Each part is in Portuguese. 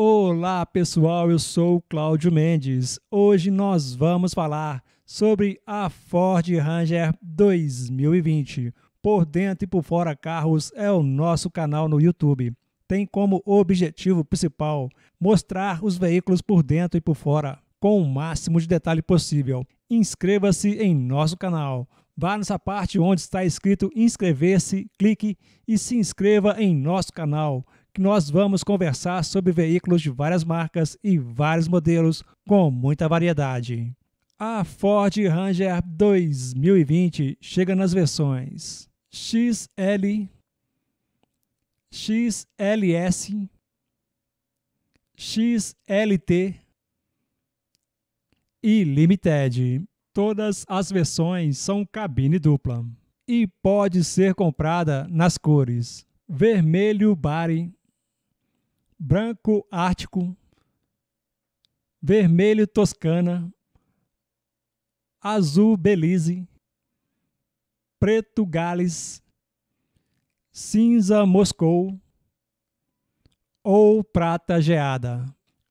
Olá pessoal, eu sou Cláudio Mendes. Hoje nós vamos falar sobre a Ford Ranger 2020. Por dentro e por fora carros é o nosso canal no YouTube. Tem como objetivo principal mostrar os veículos por dentro e por fora com o máximo de detalhe possível. Inscreva-se em nosso canal. Vá nessa parte onde está escrito inscrever-se, clique e se inscreva em nosso canal que nós vamos conversar sobre veículos de várias marcas e vários modelos com muita variedade. A Ford Ranger 2020 chega nas versões XL, XLS, XLT e Limited. Todas as versões são cabine dupla e pode ser comprada nas cores vermelho bari, branco ártico, vermelho toscana, azul belize, preto gales, cinza moscou ou prata geada.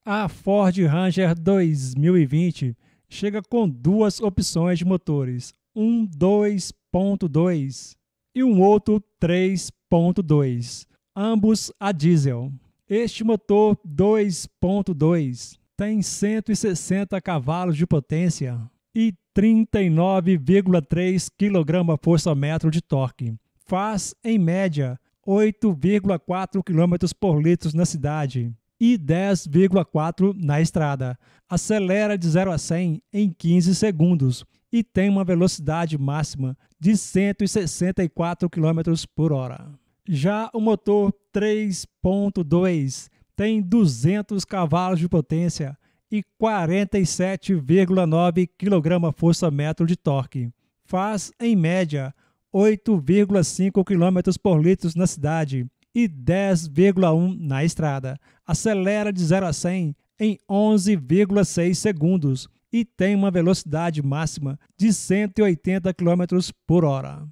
A Ford Ranger 2020 chega com duas opções de motores, um 2.2 e um outro 3.2, ambos a diesel. Este motor 2.2 tem 160 cavalos de potência e 39,3 kgfm de torque. Faz, em média, 8,4 km por litro na cidade e 10,4 na estrada. Acelera de 0 a 100 em 15 segundos e tem uma velocidade máxima de 164 km por hora. Já o motor 3.2 tem 200 cavalos de potência e 47,9 kgfm de torque. Faz, em média, 8,5 km por litro na cidade e 10,1 na estrada. Acelera de 0 a 100 em 11,6 segundos e tem uma velocidade máxima de 180 km por hora.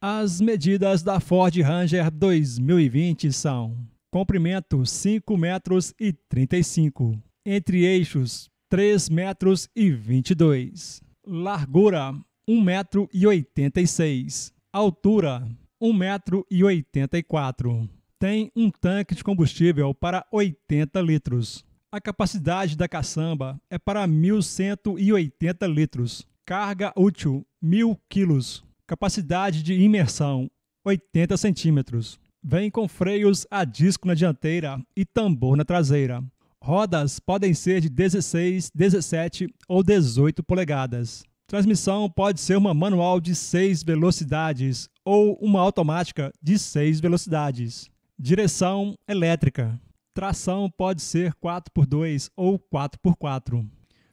As medidas da Ford Ranger 2020 são: comprimento 5 metros e 35, entre eixos 3 metros e 22, largura 1 metro e 86, altura 1 metro e 84. Tem um tanque de combustível para 80 litros. A capacidade da caçamba é para 1.180 litros. Carga útil 1.000 quilos. Capacidade de imersão 80 centímetros. Vem com freios a disco na dianteira e tambor na traseira. Rodas podem ser de 16, 17 ou 18 polegadas. Transmissão pode ser uma manual de 6 velocidades ou uma automática de 6 velocidades. Direção elétrica. Tração pode ser 4x2 ou 4x4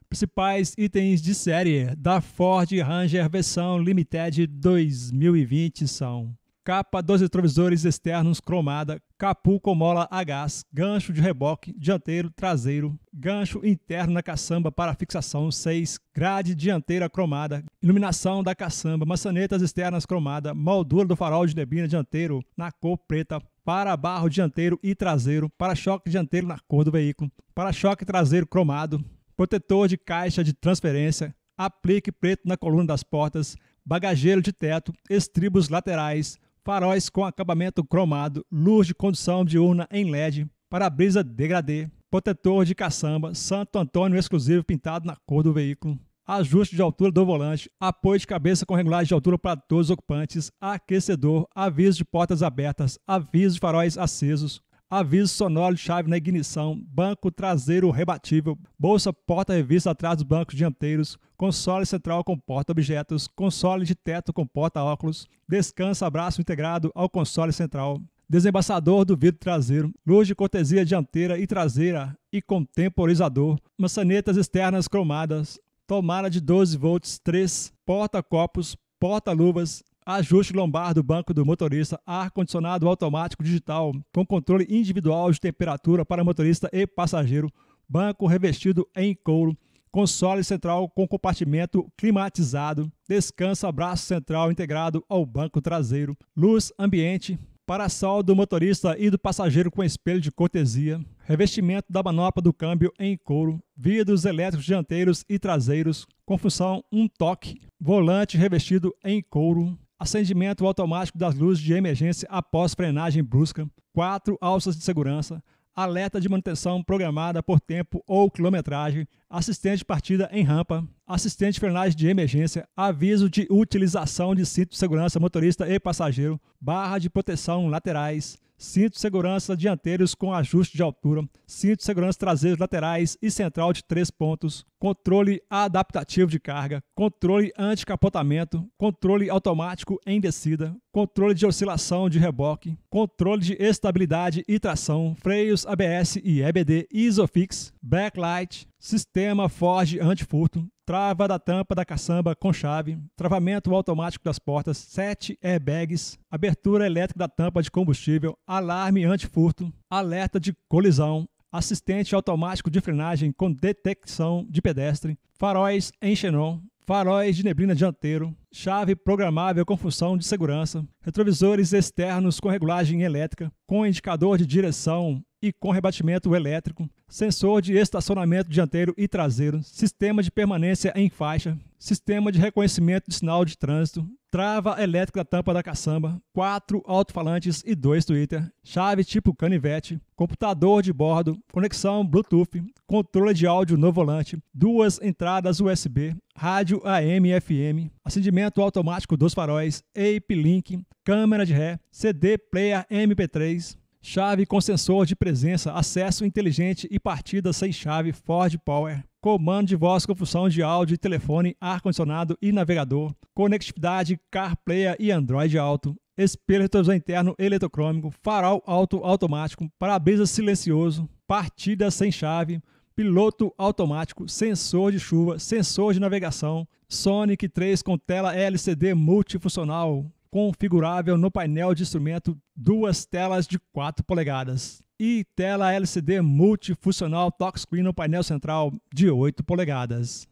principais itens de série da Ford Ranger versão Limited 2020 são capa, dos retrovisores externos cromada, capu com mola a gás, gancho de reboque dianteiro, traseiro, gancho interno na caçamba para fixação 6, grade dianteira cromada, iluminação da caçamba, maçanetas externas cromada, moldura do farol de neblina dianteiro na cor preta, para-barro dianteiro e traseiro, para-choque dianteiro na cor do veículo, para-choque traseiro cromado, protetor de caixa de transferência, aplique preto na coluna das portas, bagageiro de teto, estribos laterais, faróis com acabamento cromado, luz de condução diurna em LED, para-brisa degradê, protetor de caçamba, Santo Antônio exclusivo pintado na cor do veículo, ajuste de altura do volante, apoio de cabeça com regulagem de altura para todos os ocupantes, aquecedor, aviso de portas abertas, aviso de faróis acesos, aviso sonoro, chave na ignição, banco traseiro rebatível, bolsa porta-revista atrás dos bancos dianteiros, console central com porta-objetos, console de teto com porta-óculos, descansa abraço integrado ao console central, desembaçador do vidro traseiro, luz de cortesia dianteira e traseira e contemporizador, maçanetas externas cromadas, tomada de 12 volts 3, porta-copos, porta-luvas, ajuste lombar do banco do motorista, ar-condicionado automático digital com controle individual de temperatura para motorista e passageiro, banco revestido em couro, console central com compartimento climatizado, descansa braço central integrado ao banco traseiro, luz ambiente, para para-sol do motorista e do passageiro com espelho de cortesia, revestimento da manopla do câmbio em couro, vidros elétricos dianteiros e traseiros com função um toque, volante revestido em couro, acendimento automático das luzes de emergência após frenagem brusca, quatro alças de segurança, alerta de manutenção programada por tempo ou quilometragem, assistente de partida em rampa, assistente de frenagem de emergência, aviso de utilização de cinto de segurança motorista e passageiro, barra de proteção laterais, cinto de segurança dianteiros com ajuste de altura, cinto de segurança traseiros laterais e central de três pontos, controle adaptativo de carga, controle anti-capotamento, controle automático em descida, controle de oscilação de reboque, controle de estabilidade e tração, freios ABS e EBD Isofix, backlight, sistema Forge antifurto, trava da tampa da caçamba com chave, travamento automático das portas, 7 airbags, abertura elétrica da tampa de combustível, alarme antifurto, alerta de colisão, assistente automático de frenagem com detecção de pedestre, faróis em xenon, faróis de neblina dianteiro, chave programável com função de segurança, retrovisores externos com regulagem elétrica, com indicador de direção e com rebatimento elétrico, sensor de estacionamento dianteiro e traseiro, sistema de permanência em faixa, sistema de reconhecimento de sinal de trânsito, trava elétrica da tampa da caçamba, quatro alto-falantes e dois Twitter, chave tipo canivete, computador de bordo, conexão Bluetooth, controle de áudio no volante, duas entradas USB, rádio AM e FM, acendimento automático dos faróis, Ape Link, câmera de ré, CD player MP3, chave com sensor de presença, acesso inteligente e partida sem chave Ford Power comando de voz com função de áudio, telefone, ar-condicionado e navegador, conectividade, CarPlay e Android Auto, espelho retrovisor interno eletrocrômico, farol auto automático, para-brisa silencioso, partida sem chave, piloto automático, sensor de chuva, sensor de navegação, Sonic 3 com tela LCD multifuncional, configurável no painel de instrumento, duas telas de 4 polegadas e tela LCD multifuncional touchscreen no painel central de 8 polegadas.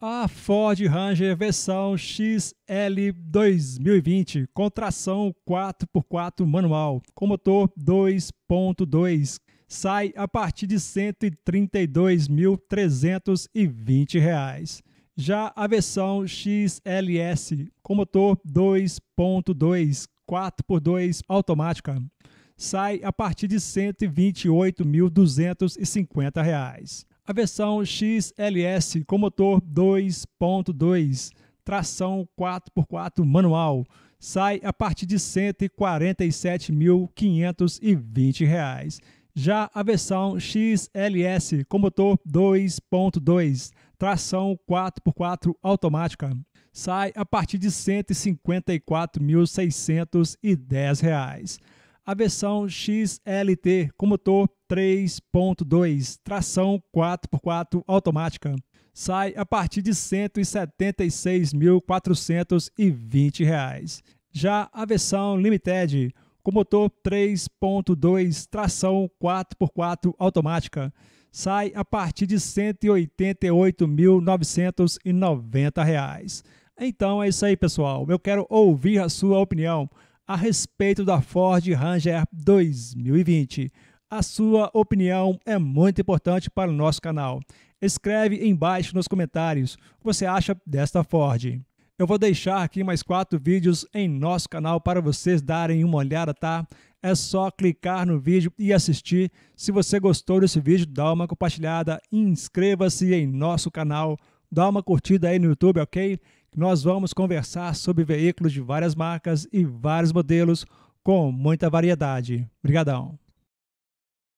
A Ford Ranger versão XL 2020 com tração 4x4 manual com motor 2.2 sai a partir de R$ 132.320. Já a versão XLS com motor 2.2 4x2 automática sai a partir de R$ 128.250. A versão XLS com motor 2.2, tração 4x4 manual, sai a partir de R$ 147.520. Já a versão XLS com motor 2.2, tração 4x4 automática, sai a partir de R$ 154.610 a versão XLT com motor 3.2, tração 4x4 automática. Sai a partir de R$ 176.420. Já a versão Limited com motor 3.2, tração 4x4 automática. Sai a partir de R$ 188.990. Então é isso aí, pessoal. Eu quero ouvir a sua opinião a respeito da Ford Ranger 2020. A sua opinião é muito importante para o nosso canal. Escreve embaixo nos comentários o que você acha desta Ford. Eu vou deixar aqui mais quatro vídeos em nosso canal para vocês darem uma olhada, tá? É só clicar no vídeo e assistir. Se você gostou desse vídeo, dá uma compartilhada, inscreva-se em nosso canal, dá uma curtida aí no YouTube, ok? nós vamos conversar sobre veículos de várias marcas e vários modelos com muita variedade. Obrigadão!